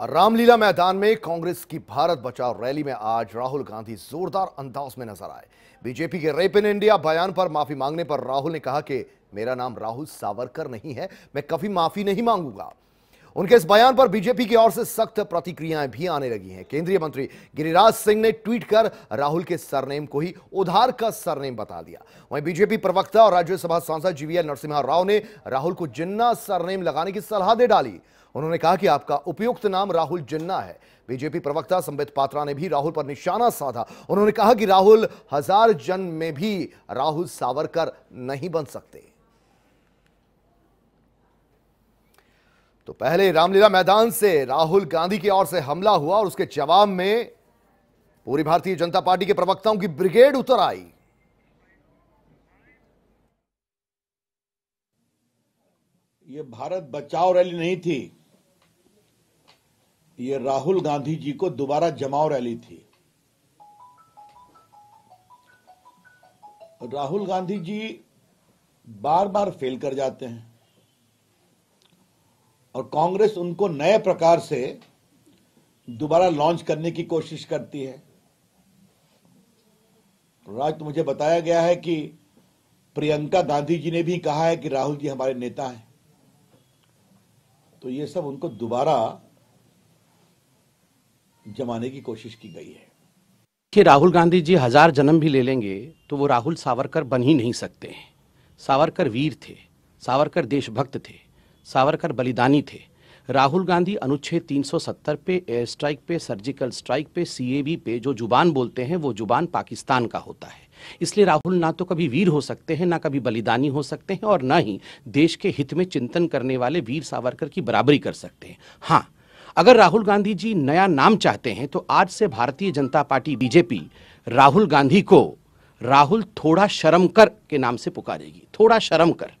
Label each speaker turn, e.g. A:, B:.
A: रामलीला मैदान में कांग्रेस की भारत बचाओ रैली में आज राहुल गांधी जोरदार अंदाज में नजर आए बीजेपी के रेप इन इंडिया बयान पर माफी मांगने पर राहुल ने कहा कि मेरा नाम राहुल सावरकर नहीं है मैं कभी माफी नहीं मांगूंगा उनके इस बयान पर बीजेपी की ओर से सख्त प्रतिक्रियाएं भी आने लगी हैं केंद्रीय मंत्री गिरिराज सिंह ने ट्वीट कर राहुल के सरनेम को ही उधार का सरनेम बता दिया वहीं बीजेपी प्रवक्ता और राज्यसभा सांसद जीवीएल नरसिम्हा राव ने राहुल को जिन्ना सरनेम लगाने की सलाह दे डाली उन्होंने कहा कि आपका उपयुक्त नाम राहुल जिन्ना है बीजेपी प्रवक्ता संबित पात्रा ने भी राहुल पर निशाना साधा उन्होंने कहा कि राहुल हजार जन्म में भी राहुल सावरकर नहीं बन सकते तो पहले रामलीला मैदान से राहुल गांधी की ओर से हमला हुआ और उसके जवाब में पूरी भारतीय जनता पार्टी के प्रवक्ताओं की ब्रिगेड उतर आई
B: ये भारत बचाओ रैली नहीं थी ये राहुल गांधी जी को दोबारा जमाओ रैली थी राहुल गांधी जी बार बार फेल कर जाते हैं और कांग्रेस उनको नए प्रकार से दोबारा लॉन्च करने की कोशिश करती है राज तो मुझे बताया गया है कि प्रियंका गांधी जी ने भी कहा है कि राहुल जी हमारे नेता हैं तो ये सब उनको दोबारा जमाने की कोशिश की गई है
C: कि राहुल गांधी जी हजार जन्म भी ले लेंगे तो वो राहुल सावरकर बन ही नहीं सकते हैं सावरकर वीर थे सावरकर देशभक्त थे सावरकर बलिदानी थे राहुल गांधी अनुच्छेद 370 पे एयर स्ट्राइक पे सर्जिकल स्ट्राइक पे सीएबी पे जो जुबान बोलते हैं वो जुबान पाकिस्तान का होता है इसलिए राहुल ना तो कभी वीर हो सकते हैं ना कभी बलिदानी हो सकते हैं और ना ही देश के हित में चिंतन करने वाले वीर सावरकर की बराबरी कर सकते हैं हाँ अगर राहुल गांधी जी नया नाम चाहते हैं तो आज से भारतीय जनता पार्टी बीजेपी राहुल गांधी को राहुल थोड़ा शर्म कर के नाम से पुकारेगी थोड़ा शर्म कर